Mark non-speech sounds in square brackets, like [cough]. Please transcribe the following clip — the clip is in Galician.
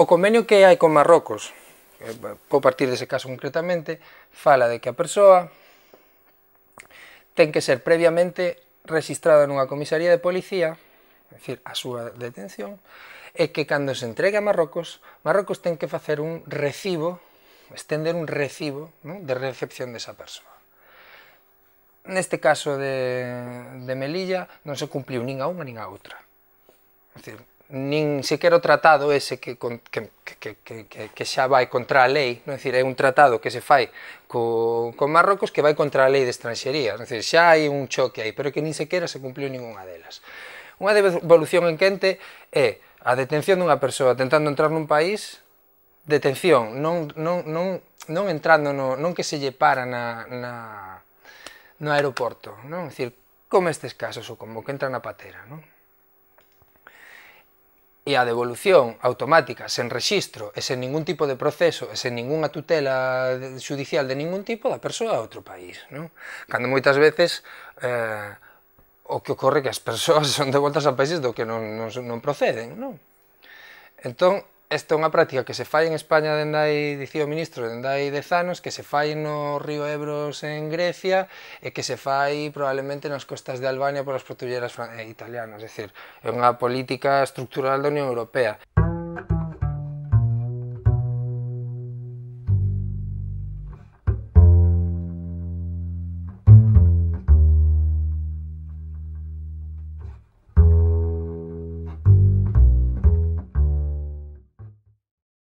O convenio que hai con Marrocos, po eh, partir dese caso concretamente, fala de que a persoa ten que ser previamente registrada nunha comisaría de policía, é dicir, a súa detención, e que cando se entregue a Marrocos, Marrocos ten que facer un recibo, estender un recibo non? de recepción desa persoa. Neste caso de, de Melilla non se cumpliu nin a unha nin a outra. É dicir, nin sequera o tratado ese que, que, que, que, que que xa vai contra a lei, non? Decir, é un tratado que se fai co, con Marrocos que vai contra a lei de estranxería, non? Decir, xa hai un choque aí, pero que nin sequera se cumpliu ninguna delas. Unha devolución en quente é a detención dunha persoa tentando entrar nun país, detención, non, non, non, non entrando, no, non que se lle para na, na, no aeroporto, non? Decir, como estes casos ou como que entran na patera, non? e a devolución automática sen rexistro e sen ningún tipo de proceso e sen ningunha tutela judicial de ningún tipo da persoa a outro país. Non? Cando moitas veces eh, o que ocorre que as persoas [laughs] son devoltas a países do que non, non, non proceden. Non? Entón, Esta é unha práctica que se fai en España dende hai, dicía o ministro, dende hai 10 anos, que se fai no río Ebros en Grecia e que se fai probablemente nas costas de Albania polas portulleras eh, italianas, é dicir, é unha política estructural da Unión Europea.